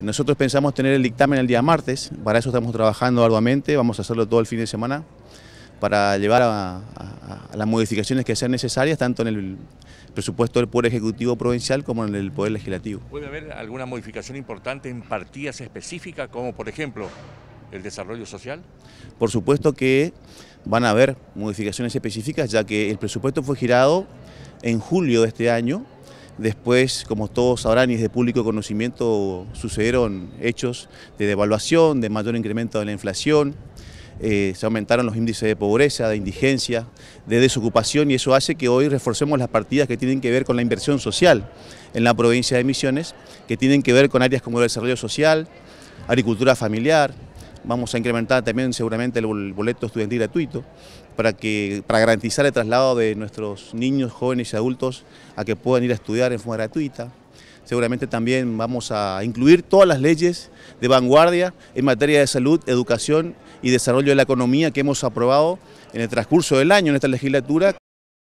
Nosotros pensamos tener el dictamen el día martes, para eso estamos trabajando arduamente, vamos a hacerlo todo el fin de semana para llevar a, las modificaciones que sean necesarias, tanto en el presupuesto del Poder Ejecutivo Provincial como en el Poder Legislativo. ¿Puede haber alguna modificación importante en partidas específicas, como por ejemplo el desarrollo social? Por supuesto que van a haber modificaciones específicas, ya que el presupuesto fue girado en julio de este año Después, como todos sabrán y es de público conocimiento, sucedieron hechos de devaluación, de mayor incremento de la inflación, eh, se aumentaron los índices de pobreza, de indigencia, de desocupación y eso hace que hoy reforcemos las partidas que tienen que ver con la inversión social en la provincia de Misiones, que tienen que ver con áreas como el desarrollo social, agricultura familiar, Vamos a incrementar también seguramente el boleto estudiantil gratuito para, que, para garantizar el traslado de nuestros niños, jóvenes y adultos a que puedan ir a estudiar en forma gratuita. Seguramente también vamos a incluir todas las leyes de vanguardia en materia de salud, educación y desarrollo de la economía que hemos aprobado en el transcurso del año en esta legislatura